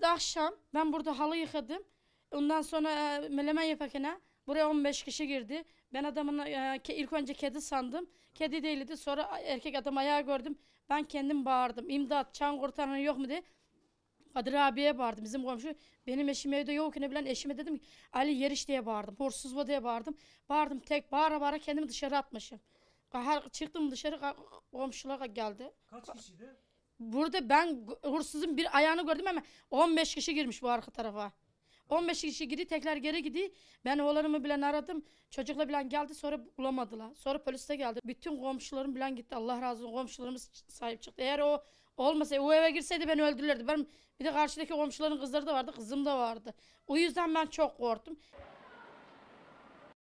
geldi akşam. Ben burada halı yıkadım. Ondan sonra e, melemen yaparken buraya 15 kişi girdi. Ben adamın e, ilk önce kedi sandım. Kedi değildi. Sonra erkek adam ayağı gördüm. Ben kendim bağırdım. İmdat, çan kurtaran yok mu diye. Kadir abiye bağırdım. Bizim komşu benim eşim evde yok ne bilen eşime dedim ki Ali Yeriş diye bağırdım. Horsuz bu diye bağırdım. Bağırdım tek bağıra bağıra kendimi dışarı atmışım. Kahar çıktım dışarı komşulara geldi. Kaç kişiydi? Burada ben hırsızın bir ayağını gördüm ama 15 kişi girmiş bu arka tarafa. 15 kişi gidi tekrar geri gidi. Ben oğlanımı bilen aradım. Çocukla bilen geldi sonra bulamadılar. Sonra polis de geldi. Bütün komşularım bilen gitti. Allah razı olsun komşularımız sahip çıktı. Eğer o olmasaydı o eve girseydi beni öldürürdü. Ben bir de karşıdaki komşuların kızları da vardı. Kızım da vardı. O yüzden ben çok korktum.